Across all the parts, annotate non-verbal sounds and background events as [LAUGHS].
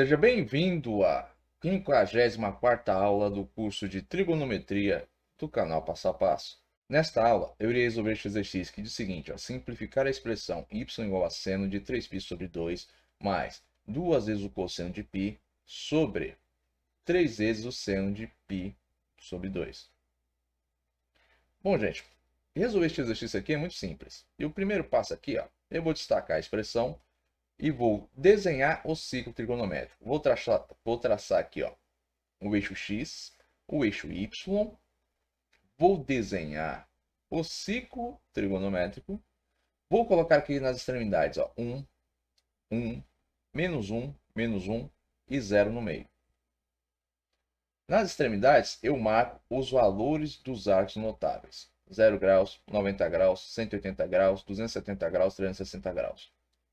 Seja bem-vindo à 54 aula do curso de Trigonometria do canal Passo a Passo. Nesta aula, eu irei resolver este exercício que diz o seguinte, ó, simplificar a expressão y igual a seno de 3π sobre 2 mais duas vezes o cosseno de π sobre 3 vezes o seno de π sobre 2. Bom, gente, resolver este exercício aqui é muito simples. E o primeiro passo aqui, ó, eu vou destacar a expressão e vou desenhar o ciclo trigonométrico. Vou traçar, vou traçar aqui ó, o eixo X, o eixo Y, vou desenhar o ciclo trigonométrico, vou colocar aqui nas extremidades ó, 1, 1, menos 1, menos 1 e 0 no meio. Nas extremidades, eu marco os valores dos arcos notáveis. 0 graus, 90 graus, 180 graus, 270 graus, 360 graus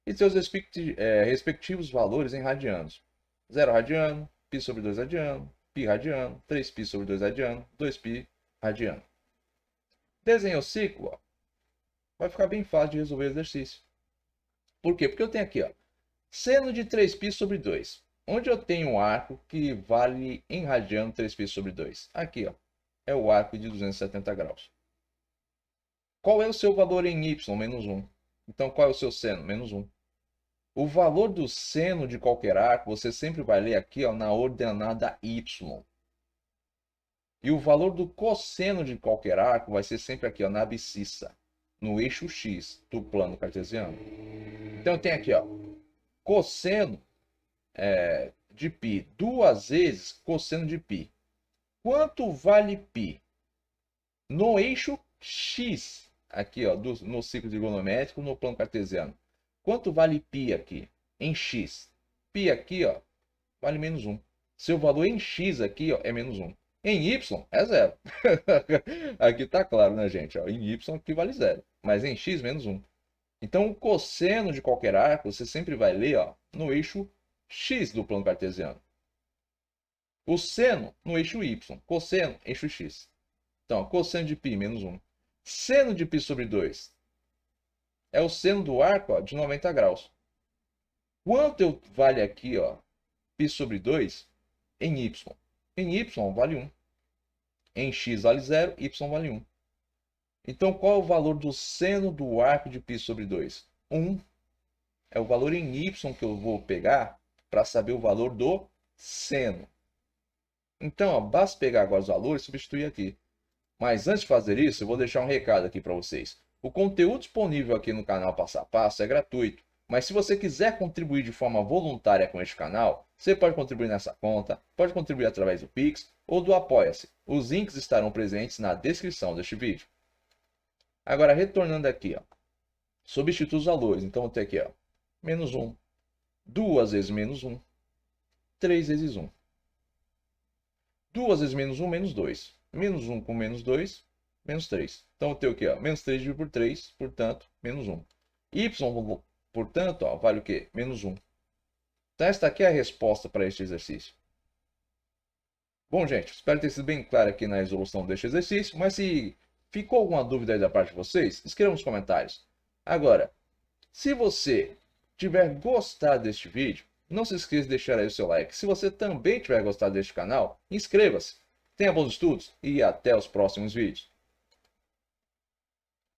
e seus é, respectivos valores em radianos. 0 radiano, π sobre 2 radiano, π radiano, 3π sobre 2 radiano, 2π radiano. Desenhe o ciclo, ó. vai ficar bem fácil de resolver o exercício. Por quê? Porque eu tenho aqui, ó, seno de 3π sobre 2. Onde eu tenho um arco que vale em radiano 3π sobre 2? Aqui, ó, é o arco de 270 graus. Qual é o seu valor em y? Menos 1. Então, qual é o seu seno? Menos 1. O valor do seno de qualquer arco, você sempre vai ler aqui ó, na ordenada y. E o valor do cosseno de qualquer arco vai ser sempre aqui ó, na abscissa, no eixo x do plano cartesiano. Então tem aqui ó, cosseno é, de π duas vezes cosseno de π. Quanto vale π? No eixo x, aqui ó, do, no ciclo trigonométrico, no plano cartesiano. Quanto vale π aqui? Em x. π aqui, ó, vale menos 1. Seu valor em x aqui, ó, é menos 1. Em y é zero. [LAUGHS] aqui tá claro, né, gente? em y aqui vale zero, mas em x menos 1. Então, o cosseno de qualquer arco, você sempre vai ler ó, no eixo x do plano cartesiano. O seno no eixo y, cosseno, eixo x. Então, ó, cosseno de π menos 1. Seno de π sobre 2 é o seno do arco ó, de 90 graus. Quanto eu vale aqui, ó, π sobre 2, em y? Em y vale 1. Em x vale 0, y vale 1. Então, qual é o valor do seno do arco de π sobre 2? 1. É o valor em y que eu vou pegar para saber o valor do seno. Então, ó, basta pegar agora os valores e substituir aqui. Mas antes de fazer isso, eu vou deixar um recado aqui para vocês. O conteúdo disponível aqui no canal Passo a Passo é gratuito, mas se você quiser contribuir de forma voluntária com este canal, você pode contribuir nessa conta, pode contribuir através do Pix ou do Apoia-se. Os links estarão presentes na descrição deste vídeo. Agora, retornando aqui, ó, substitui os valores. Então, vou ter aqui, ó, menos 1, 2 vezes menos 1, 3 vezes 1. 2 vezes menos 1, menos 2. Menos 1 com menos 2, menos 3. Então eu tenho aqui, ó, menos 3 dividido por 3, portanto, menos 1. Y, portanto, ó, vale o quê? Menos 1. Então esta aqui é a resposta para este exercício. Bom, gente, espero ter sido bem claro aqui na resolução deste exercício, mas se ficou alguma dúvida aí da parte de vocês, escreva nos comentários. Agora, se você tiver gostado deste vídeo, não se esqueça de deixar aí o seu like. Se você também tiver gostado deste canal, inscreva-se. Tenha bons estudos e até os próximos vídeos.